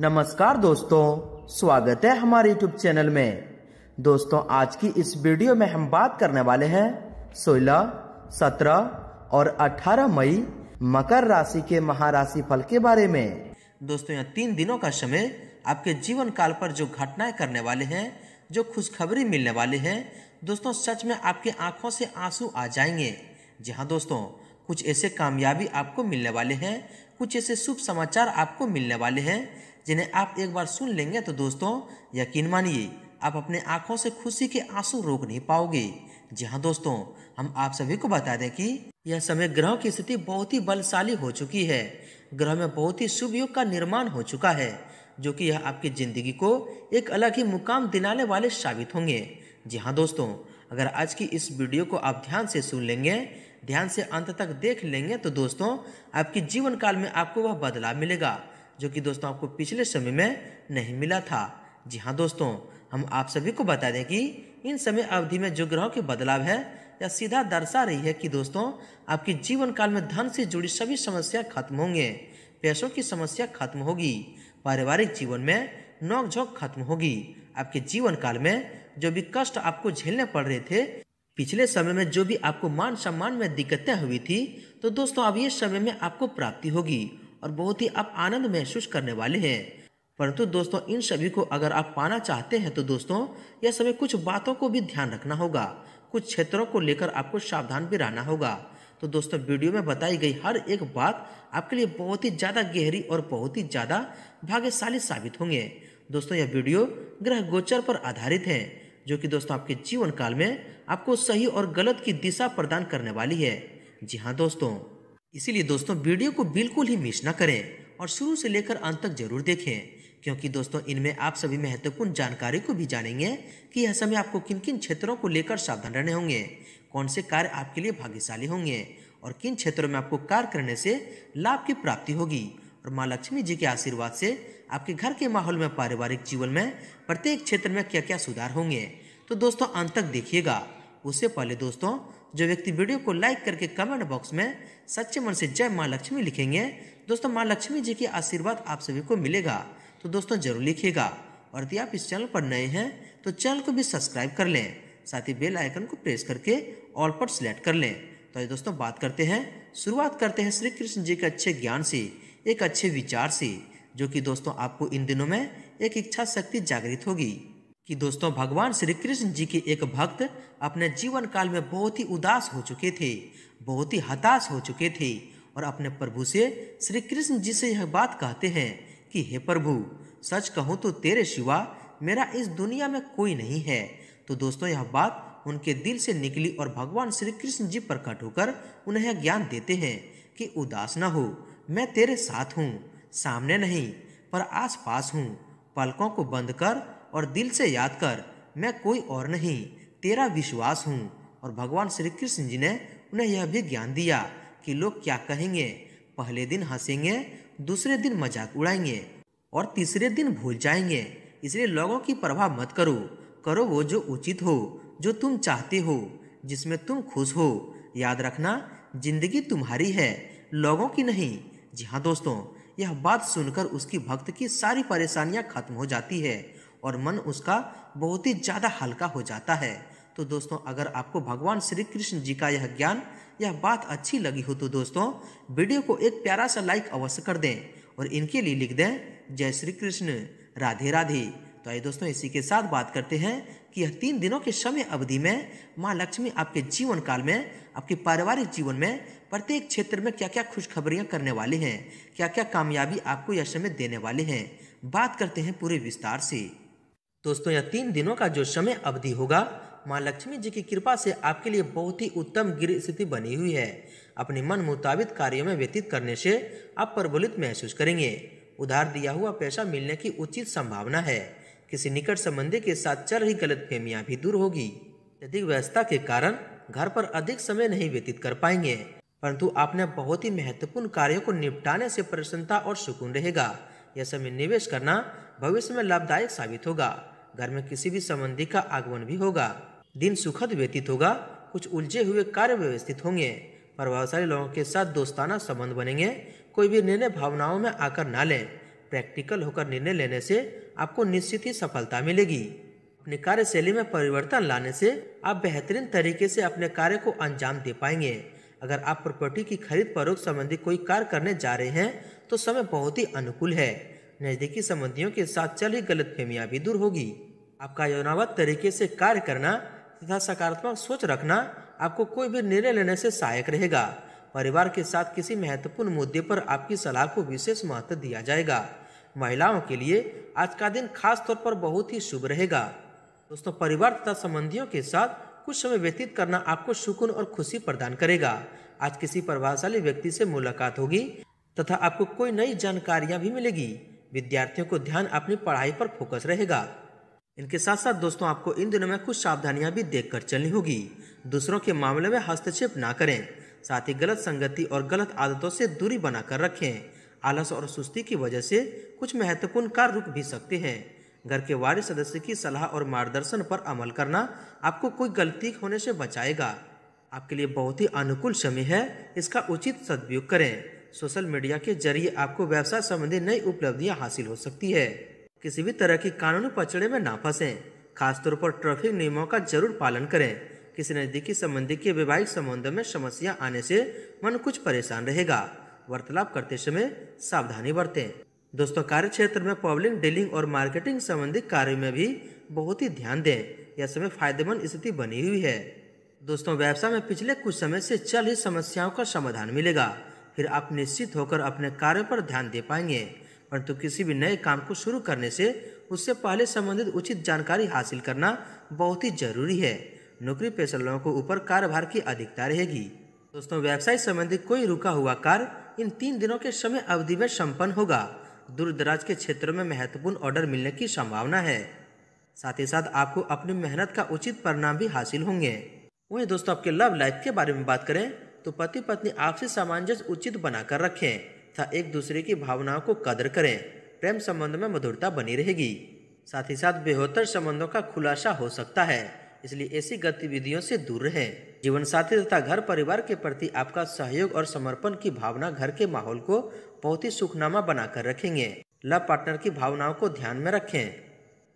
नमस्कार दोस्तों स्वागत है हमारे यूट्यूब चैनल में दोस्तों आज की इस वीडियो में हम बात करने वाले हैं 16, 17 और 18 मई मकर राशि के महाराशि फल के बारे में दोस्तों यहाँ तीन दिनों का समय आपके जीवन काल पर जो घटनाएं करने वाले हैं जो खुशखबरी मिलने वाले हैं दोस्तों सच में आपके आंखों से आंसू आ जाएंगे जी हाँ दोस्तों कुछ ऐसे कामयाबी आपको मिलने वाले हैं कुछ ऐसे शुभ समाचार आपको मिलने वाले हैं जिन्हें आप एक बार सुन लेंगे तो दोस्तों यकीन मानिए आप अपने आंखों से खुशी के आंसू रोक नहीं पाओगे जी हाँ दोस्तों हम आप सभी को बता दें कि यह समय ग्रहों की स्थिति बहुत ही बलशाली हो चुकी है ग्रह में बहुत ही शुभ योग का निर्माण हो चुका है जो कि यह आपकी ज़िंदगी को एक अलग ही मुकाम दिलाने वाले साबित होंगे जी हाँ दोस्तों अगर आज की इस वीडियो को आप ध्यान से सुन लेंगे ध्यान से अंत तक देख लेंगे तो दोस्तों आपके जीवन काल में आपको वह बदलाव मिलेगा जो कि दोस्तों आपको पिछले समय में नहीं मिला था जी हाँ दोस्तों हम आप सभी को बता दें कि इन समय अवधि में जो ग्रहों के बदलाव है या सीधा दर्शा रही है कि दोस्तों आपके जीवन काल में धन से जुड़ी सभी समस्या खत्म होंगे पैसों की समस्या खत्म होगी पारिवारिक जीवन में नोकझोंक खत्म होगी आपके जीवन काल में जो भी कष्ट आपको झेलने पड़ रहे थे पिछले समय में जो भी आपको मान सम्मान में दिक्कतें हुई थी तो दोस्तों अब ये समय में आपको प्राप्ति होगी और बहुत ही आप आनंद महसूस करने वाले हैं परंतु दोस्तों इन सभी को अगर आप पाना चाहते हैं तो दोस्तों यह समय कुछ बातों को भी ध्यान रखना होगा कुछ क्षेत्रों को लेकर आपको सावधान भी रहना होगा तो दोस्तों वीडियो में बताई गई हर एक बात आपके लिए बहुत ही ज़्यादा गहरी और बहुत ही ज़्यादा भाग्यशाली साबित होंगे दोस्तों यह वीडियो ग्रह गोचर पर आधारित है जो कि दोस्तों आपके जीवन काल में आपको सही और गलत की दिशा प्रदान करने वाली है जी हाँ दोस्तों इसीलिए दोस्तों वीडियो को बिल्कुल ही मिस ना करें और शुरू से लेकर अंत तक जरूर देखें क्योंकि दोस्तों इनमें आप सभी महत्वपूर्ण जानकारी को भी जानेंगे कि यह समय आपको किन किन क्षेत्रों को लेकर सावधान रहने होंगे कौन से कार्य आपके लिए भाग्यशाली होंगे और किन क्षेत्रों में आपको कार्य करने से लाभ की प्राप्ति होगी और माँ लक्ष्मी जी के आशीर्वाद से आपके घर के माहौल में पारिवारिक जीवन में प्रत्येक क्षेत्र में क्या क्या सुधार होंगे तो दोस्तों अंत तक देखिएगा उससे पहले दोस्तों जो व्यक्ति वीडियो को लाइक करके कमेंट बॉक्स में सच्चे मन से जय माँ लक्ष्मी लिखेंगे दोस्तों माँ लक्ष्मी जी की आशीर्वाद आप सभी को मिलेगा तो दोस्तों जरूर लिखिएगा और यदि आप इस चैनल पर नए हैं तो चैनल को भी सब्सक्राइब कर लें साथ ही बेल आइकन को प्रेस करके ऑल पर सिलेक्ट कर लें तो ये दोस्तों बात करते हैं शुरुआत करते हैं श्री कृष्ण जी के अच्छे ज्ञान से एक अच्छे विचार से जो कि दोस्तों आपको इन दिनों में एक इच्छा शक्ति जागृत होगी कि दोस्तों भगवान श्री कृष्ण जी के एक भक्त अपने जीवन काल में बहुत ही उदास हो चुके थे बहुत ही हताश हो चुके थे और अपने प्रभु से श्री कृष्ण जी से यह बात कहते हैं कि हे प्रभु सच कहूँ तो तेरे शिवा मेरा इस दुनिया में कोई नहीं है तो दोस्तों यह बात उनके दिल से निकली और भगवान श्री कृष्ण जी प्रकट होकर उन्हें ज्ञान देते हैं कि उदास न हो मैं तेरे साथ हूँ सामने नहीं पर आस पास हूँ पलकों को बंद कर और दिल से याद कर मैं कोई और नहीं तेरा विश्वास हूँ और भगवान श्री कृष्ण जी ने उन्हें यह भी ज्ञान दिया कि लोग क्या कहेंगे पहले दिन हंसेंगे दूसरे दिन मजाक उड़ाएंगे और तीसरे दिन भूल जाएंगे इसलिए लोगों की परवाह मत करो करो वो जो उचित हो जो तुम चाहते हो जिसमें तुम खुश हो याद रखना जिंदगी तुम्हारी है लोगों की नहीं जी हाँ दोस्तों यह बात सुनकर उसकी भक्त की सारी परेशानियाँ खत्म हो जाती है और मन उसका बहुत ही ज़्यादा हल्का हो जाता है तो दोस्तों अगर आपको भगवान श्री कृष्ण जी का यह ज्ञान यह बात अच्छी लगी हो तो दोस्तों वीडियो को एक प्यारा सा लाइक अवश्य कर दें और इनके लिए लिख दें जय श्री कृष्ण राधे राधे तो आइए दोस्तों इसी के साथ बात करते हैं कि यह तीन दिनों के समय अवधि में माँ लक्ष्मी आपके जीवन काल में आपके पारिवारिक जीवन में प्रत्येक क्षेत्र में क्या क्या खुशखबरियाँ करने वाले हैं क्या क्या कामयाबी आपको यह समय देने वाले हैं बात करते हैं पूरे विस्तार से दोस्तों यह तीन दिनों का जो समय अवधि होगा माँ लक्ष्मी जी की कृपा से आपके लिए बहुत ही उत्तम गिर स्थिति बनी हुई है अपने मन मुताबिक कार्यों में व्यतीत करने से आप प्रबलित महसूस करेंगे उधार दिया हुआ पैसा मिलने की उचित संभावना है किसी निकट संबंधी के साथ चल रही गलत गलतफहमियां भी दूर होगी अधिक व्यवस्था के कारण घर पर अधिक समय नहीं व्यतीत कर पाएंगे परंतु आपने बहुत ही महत्वपूर्ण कार्यों को निपटाने से प्रसन्नता और सुकून रहेगा यह समय निवेश करना भविष्य में लाभदायक साबित होगा घर में किसी भी संबंधी का आगमन भी होगा दिन सुखद व्यतीत होगा कुछ उलझे हुए कार्य व्यवस्थित होंगे प्रभावशाली लोगों के साथ दोस्ताना संबंध बनेंगे कोई भी निर्णय भावनाओं में आकर ना लें प्रैक्टिकल होकर निर्णय लेने से आपको निश्चित ही सफलता मिलेगी अपनी कार्यशैली में परिवर्तन लाने से आप बेहतरीन तरीके से अपने कार्य को अंजाम दे पाएंगे अगर आप प्रॉपर्टी की खरीद परोख संबंधी कोई कार्य करने जा रहे हैं तो समय बहुत ही अनुकूल है नज़दीकी संबंधियों के साथ चल रही फहमियाँ भी दूर होगी आपका योनावत तरीके से कार्य करना तथा सकारात्मक सोच रखना आपको कोई भी निर्णय लेने से सहायक रहेगा परिवार के साथ किसी महत्वपूर्ण मुद्दे पर आपकी सलाह को विशेष महत्व दिया जाएगा महिलाओं के लिए आज का दिन खास तौर पर बहुत ही शुभ रहेगा दोस्तों परिवार तथा संबंधियों के साथ कुछ समय व्यतीत करना आपको सुकून और खुशी प्रदान करेगा आज किसी प्रभावशाली व्यक्ति से मुलाकात होगी तथा आपको कोई नई जानकारियाँ भी मिलेगी विद्यार्थियों को ध्यान अपनी पढ़ाई पर फोकस रहेगा इनके साथ साथ दोस्तों आपको इन दिनों में कुछ सावधानियां भी देखकर चलनी होगी दूसरों के मामले में हस्तक्षेप ना करें साथ ही गलत संगति और गलत आदतों से दूरी बनाकर रखें आलस और सुस्ती की वजह से कुछ महत्वपूर्ण कार्य रुक भी सकते हैं घर के वारिस सदस्य की सलाह और मार्गदर्शन पर अमल करना आपको कोई गलती होने से बचाएगा आपके लिए बहुत ही अनुकूल समय है इसका उचित सदुपयोग करें सोशल मीडिया के जरिए आपको व्यवसाय संबंधी नई उपलब्धियां हासिल हो सकती है किसी भी तरह की कानूनी पचड़े में ना खास खासतौर पर ट्रैफिक नियमों का जरूर पालन करें किसी नज़दीकी संबंधी के वैवाहिक संबंध में समस्या आने से मन कुछ परेशान रहेगा वार्तालाप करते समय सावधानी बरतें दोस्तों कार्य क्षेत्र में पब्लिक डीलिंग और मार्केटिंग संबंधी कार्य में भी बहुत ही ध्यान दें यह समय फायदेमंद स्थिति बनी हुई है दोस्तों व्यवसाय में पिछले कुछ समय से चल ही समस्याओं का समाधान मिलेगा फिर आप निश्चित होकर अपने कार्य पर ध्यान दे पाएंगे परंतु किसी भी नए काम को शुरू करने से उससे पहले संबंधित उचित जानकारी हासिल करना बहुत ही जरूरी है नौकरी पेशा लोगों को ऊपर कार्यभार की अधिकता रहेगी दोस्तों व्यवसाय संबंधी कोई रुका हुआ कार्य इन तीन दिनों के समय अवधि में संपन्न होगा दूर दराज के क्षेत्रों में महत्वपूर्ण ऑर्डर मिलने की संभावना है साथ ही साथ आपको अपनी मेहनत का उचित परिणाम भी हासिल होंगे वही दोस्तों आपके लव लाइफ के बारे में बात करें तो पति पत्नी आपसी सामंजस्य उचित बनाकर रखें तथा एक दूसरे की भावनाओं को कदर करें प्रेम संबंध में मधुरता बनी रहेगी साथ ही साथ बेहतर संबंधों का खुलासा हो सकता है इसलिए ऐसी गतिविधियों से दूर रहें जीवन साथी तथा घर परिवार के प्रति आपका सहयोग और समर्पण की भावना घर के माहौल को बहुत ही सुखनामा बनाकर रखेंगे लव पार्टनर की भावनाओं को ध्यान में रखें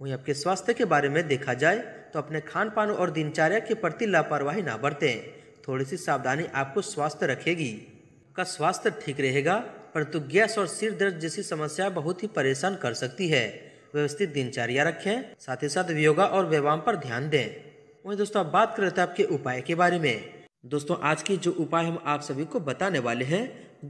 वहीं आपके स्वास्थ्य के बारे में देखा जाए तो अपने खान पान और दिनचर्या के प्रति लापरवाही ना बरतें थोड़ी सी सावधानी आपको स्वस्थ रखेगी का स्वास्थ्य ठीक रहेगा परंतु गैस और सिर दर्द जैसी समस्या बहुत ही परेशान कर सकती है व्यवस्थित दिनचर्या रखें साथ ही साथ योगा और व्यायाम पर ध्यान दें वहीं दोस्तों अब बात करते हैं आपके उपाय के बारे में दोस्तों आज की जो उपाय हम आप सभी को बताने वाले हैं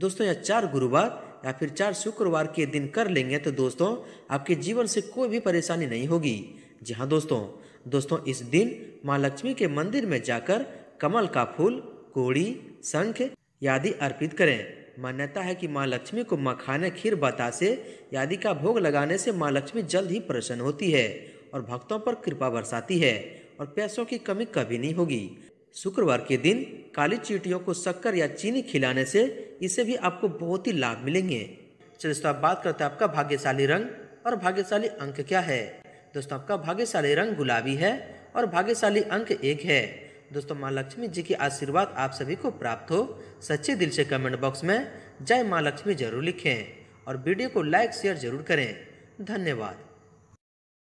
दोस्तों या चार गुरुवार या फिर चार शुक्रवार के दिन कर लेंगे तो दोस्तों आपके जीवन से कोई भी परेशानी नहीं होगी जी हाँ दोस्तों दोस्तों इस दिन माँ लक्ष्मी के मंदिर में जाकर कमल का फूल कोड़ी शंख आदि अर्पित करें मान्यता है कि माँ लक्ष्मी को मखाने खीर बतासे आदि का भोग लगाने से माँ लक्ष्मी जल्द ही प्रसन्न होती है और भक्तों पर कृपा बरसाती है और पैसों की कमी कभी नहीं होगी शुक्रवार के दिन काली चीटियों को शक्कर या चीनी खिलाने से इसे भी आपको बहुत ही लाभ मिलेंगे चलिए दोस्तों आप बात करते हैं आपका भाग्यशाली रंग और भाग्यशाली अंक क्या है दोस्तों आपका भाग्यशाली रंग गुलाबी है और भाग्यशाली अंक एक है दोस्तों माँ लक्ष्मी जी की आशीर्वाद आप सभी को प्राप्त हो सच्चे दिल से कमेंट बॉक्स में जय माँ लक्ष्मी जरूर लिखें और वीडियो को लाइक शेयर जरूर करें धन्यवाद